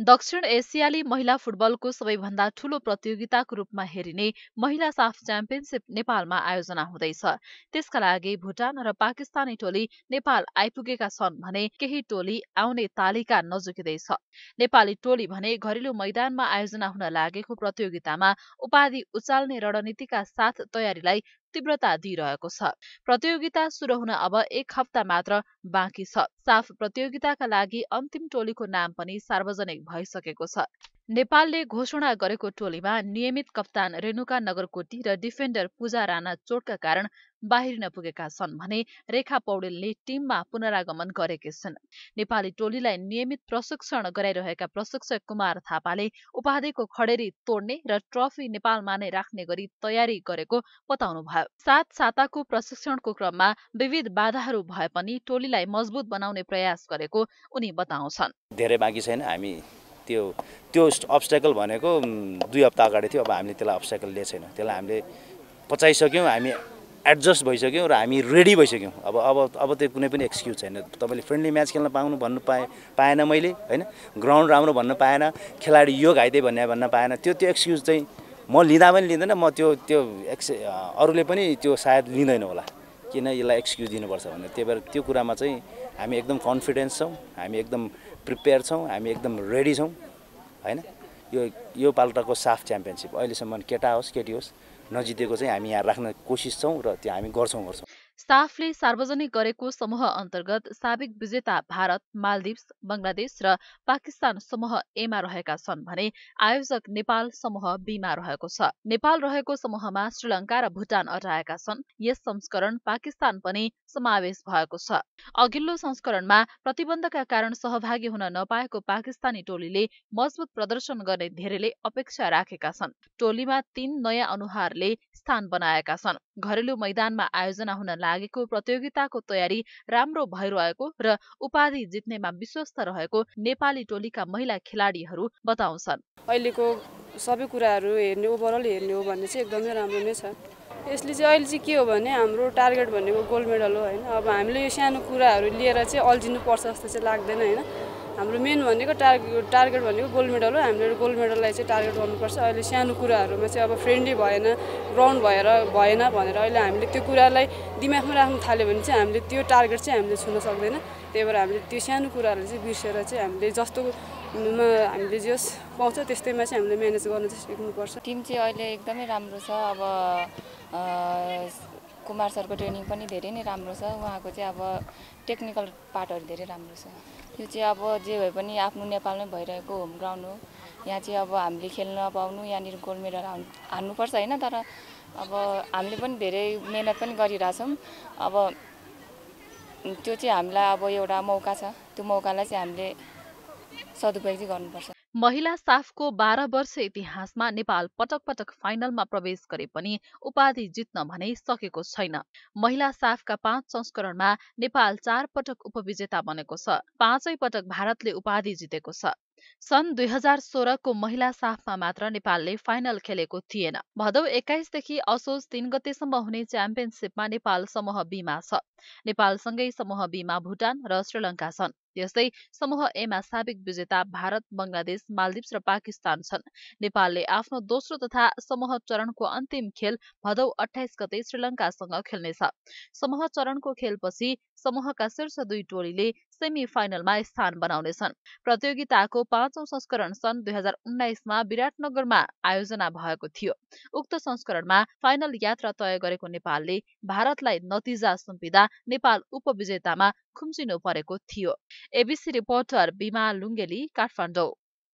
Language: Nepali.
दक्षिण एसियाली महिला फुटबलको सबैभन्दा ठूलो प्रतियोगिताको रूपमा हेरिने महिला साफ च्याम्पियनसिप नेपालमा आयोजना हुँदैछ त्यसका लागि भुटान र पाकिस्तानी टोली नेपाल आइपुगेका छन् भने केही टोली आउने तालिका नजुकिँदैछ नेपाली टोली भने घरेलु मैदानमा आयोजना हुन लागेको प्रतियोगितामा उपाधि उचाल्ने रणनीतिका साथ तयारीलाई तीव्रता दिइरहेको छ प्रतियोगिता सुरु हुन अब एक हप्ता मात्र बाँकी छ साफ प्रतियोगिताका लागि अन्तिम टोलीको नाम पनि सार्वजनिक भइसकेको छ नेपालले घोषणा गरेको टोलीमा नियमित कप्तान रेणुका नगरकोटी र डिफेन्डर पूजा राणा चोटका कारण बाहिर नपुगेका छन् भने रेखा पौडेलले टिममा पुनरागमन गरेकी छन् नेपाली टोलीलाई नियमित प्रशिक्षण गराइरहेका प्रशिक्षक कुमार थापाले उपाधिको खडेरी तोड्ने र ट्रफी नेपालमा नै राख्ने गरी तयारी गरेको बताउनुभयो सात साताको प्रशिक्षणको क्रममा विविध बाधाहरू भए पनि टोलीलाई मजबुत बनाउने प्रयास गरेको उनी बताउँछन् धेरै बाँकी छैन हामी त्यो त्यो अब्सट्याकल भनेको दुई हप्ता अगाडि थियो अब हामीले त्यसलाई अब्सट्याकल लिएको छैन त्यसलाई हामीले पचाइसक्यौँ हामी एडजस्ट भइसक्यौँ र हामी रेडी भइसक्यौँ अब अब अब त्यो कुनै पनि एक्सक्युज छैन तपाईँले फ्रेन्डली म्याच खेल्न पाउनु भन्नु पाएँ पाएन मैले होइन ग्राउन्ड राम्रो भन्न पाएन खेलाडी यो घाइते भन्ने भन्न पाएन त्यो त्यो एक्सक्युज चाहिँ म लिँदा पनि लिँदैन म त्यो त्यो एक्स अरूले पनि त्यो सायद लिँदैन होला किन यसलाई एक्सक्युज दिनुपर्छ भनेर त्यही भएर त्यो कुरामा चाहिँ हामी एकदम कन्फिडेन्स छौँ हामी एकदम प्रिपेयर छौँ हामी एकदम रेडी छौँ होइन यो यो पाल्टको साफ च्याम्पियनसिप अहिलेसम्म केटा होस् केटी होस् नजितेको चाहिँ हामी यहाँ राख्न कोसिस छौँ र त्यो हामी गर्छौँ गर्छौँ साफले सार्वजनिक गरेको समूह अन्तर्गत साबिक विजेता भारत मालदिव्स बंगलादेश र पाकिस्तान समूह एमा रहेका छन् भने आयोजक नेपाल समूह बीमा रहेको छ नेपाल रहेको समूहमा श्रीलंका र भुटान अटाएका छन् यस संस्करण पाकिस्तान पनि समावेश भएको छ अघिल्लो संस्करणमा प्रतिबन्धका कारण सहभागी हुन नपाएको पाकिस्तानी टोलीले मजबुत प्रदर्शन गर्ने धेरैले अपेक्षा राखेका छन् टोलीमा तीन नयाँ अनुहारले स्थान बनाएका छन् घरेलु मैदानमा आयोजना हुन लागेको प्रतियोगिताको तयारी राम्रो भइरहेको र उपाधि जित्नेमा विश्वस्त रहेको नेपाली टोलीका महिला खेलाडीहरू बताउँछन् अहिलेको सबै कुराहरू हेर्ने ओभरअल हेर्ने हो भने चाहिँ एकदमै राम्रो नै छ यसले चाहिँ अहिले चाहिँ के हो भने हाम्रो टार्गेट भनेको गोल्ड मेडल हो होइन अब हामीले यो सानो कुराहरू लिएर चाहिँ अल्झिनुपर्छ जस्तो चाहिँ लाग्दैन होइन हाम्रो मेन भनेको टार्गेट टार्गेट भनेको गोल्ड मेडल हो हामीले गोल्ड मेडललाई चाहिँ टार्गेट गर्नुपर्छ अहिले सानो कुराहरूमा चाहिँ अब फ्रेन्डली भएन ग्राउन्ड भएर भएन भनेर अहिले हामीले त्यो कुरालाई दिमागमा राख्नु थाल्यो भने चाहिँ हामीले त्यो टार्गेट चाहिँ हामीले छुन सक्दैन त्यही भएर हामीले त्यो सानो कुराहरू चाहिँ बिर्सेर चाहिँ हामीले जस्तो हामीले जे पाउँछ त्यस्तैमा चाहिँ हामीले म्यानेज गर्न चाहिँ सिक्नुपर्छ टिम चाहिँ अहिले एकदमै राम्रो छ अब कुमार सरको ट्रेनिङ पनि धेरै नै राम्रो छ उहाँको चाहिँ अब टेक्निकल पार्टहरू धेरै राम्रो छ यो चाहिँ अब जे भए पनि आफ्नो नेपालमै भइरहेको होम ग्राउन्ड हो यहाँ चाहिँ अब हामीले खेल्न पाउनु यहाँनिर गोल्ड मेडल हान् हान्नुपर्छ होइन तर अब हामीले पनि धेरै मेहनत पनि गरिरहेछौँ अब त्यो चाहिँ हामीलाई अब एउटा मौका छ त्यो मौकालाई चाहिँ हामीले सदुपयोग चाहिँ गर्नुपर्छ महिला साफको बाह्र वर्ष इतिहासमा नेपाल पटक पटक फाइनलमा प्रवेश गरे पनि उपाधि जित्न भने सकेको छैन महिला साफका पाँच संस्करणमा नेपाल चार पटक उपविजेता बनेको छ पाँचै पटक भारतले उपाधि जितेको छ सन् दुई हजार सोह्रको महिला साफमा मात्र नेपालले फाइनल खेलेको थिएन भदौ एक्काइसदेखि असोज तीन गतेसम्म हुने च्याम्पियनसिपमा नेपाल समूह बीमा छ नेपालसँगै समूह बीमा भुटान र श्रीलङ्का छन् यस्तै समूह एमा साबिक विजेता भारत बंगलादेश मालदिप्स र पाकिस्तान छन् नेपालले आफ्नो दोस्रो तथा समूह चरणको अन्तिम खेल भदौ अठाइस गते श्रीलंकासँग खेल्नेछ समूह चरणको खेलपछि समूहका शीर्ष दुई टोलीले सेमी फाइनलमा स्थान बनाउनेछन् प्रतियोगिताको पाँचौं संस्करण सन् दुई हजार उन्नाइसमा विराटनगरमा आयोजना भएको थियो उक्त संस्करणमा फाइनल यात्रा तय गरेको नेपालले भारतलाई नतिजा सुम्पिँदा नेपाल उपविजेतामा खुम्चिनु परेको थियो एबिसी रिपोर्टर बिमा लुङ्गेली काठमाडौँ